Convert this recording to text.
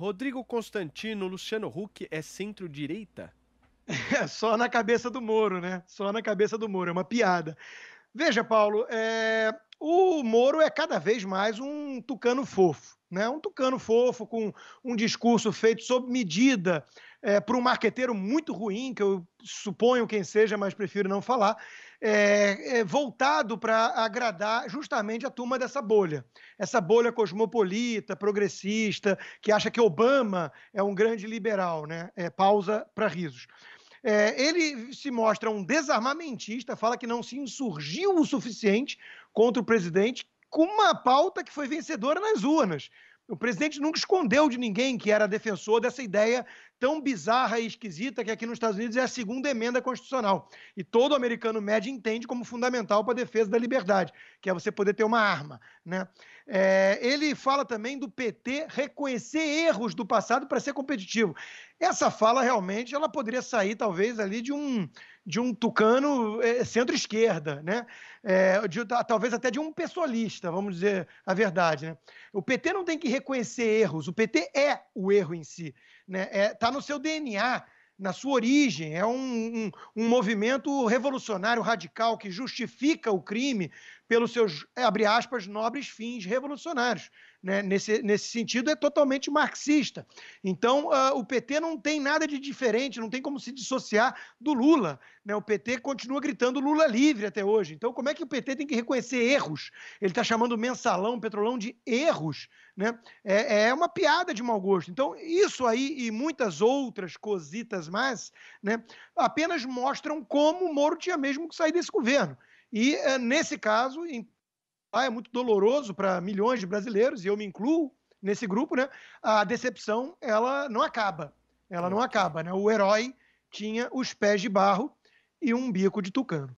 Rodrigo Constantino, Luciano Huck é centro-direita? É só na cabeça do Moro, né? Só na cabeça do Moro, é uma piada. Veja, Paulo, é o Moro é cada vez mais um tucano fofo. Né? Um tucano fofo com um discurso feito sob medida é, eh, para um marqueteiro muito ruim, que eu suponho quem seja, mas prefiro não falar, é, é, voltado para agradar justamente a turma dessa bolha. Essa bolha cosmopolita, progressista, que acha que Obama é um grande liberal. Né? É, pausa para risos. É, ele se mostra um desarmamentista, fala que não se insurgiu o suficiente contra o presidente com uma pauta que foi vencedora nas urnas. O presidente nunca escondeu de ninguém que era defensor dessa ideia tão bizarra e esquisita que aqui nos Estados Unidos é a segunda emenda constitucional. E todo americano médio entende como fundamental para a defesa da liberdade, que é você poder ter uma arma. Né? É, ele fala também do PT reconhecer erros do passado para ser competitivo. Essa fala realmente ela poderia sair, talvez, ali de um de um tucano é, centro-esquerda, né? É, de, talvez até de um pessoalista, vamos dizer a verdade. Né? O PT não tem que reconhecer erros, o PT é o erro em si. Está né? é, tá no seu DNA na sua origem, é um, um, um movimento revolucionário radical que justifica o crime pelos seus, abre aspas, nobres fins revolucionários. Né? Nesse, nesse sentido, é totalmente marxista. Então, uh, o PT não tem nada de diferente, não tem como se dissociar do Lula. Né? O PT continua gritando Lula livre até hoje. Então, como é que o PT tem que reconhecer erros? Ele está chamando o mensalão, o petrolão de erros. Né? É, é uma piada de mau gosto. Então, isso aí e muitas outras cositas mas né, apenas mostram como o Moro tinha mesmo que sair desse governo. E, eh, nesse caso, em, é muito doloroso para milhões de brasileiros, e eu me incluo nesse grupo, né, a decepção ela não acaba. Ela não uhum. acaba. Né? O herói tinha os pés de barro e um bico de tucano.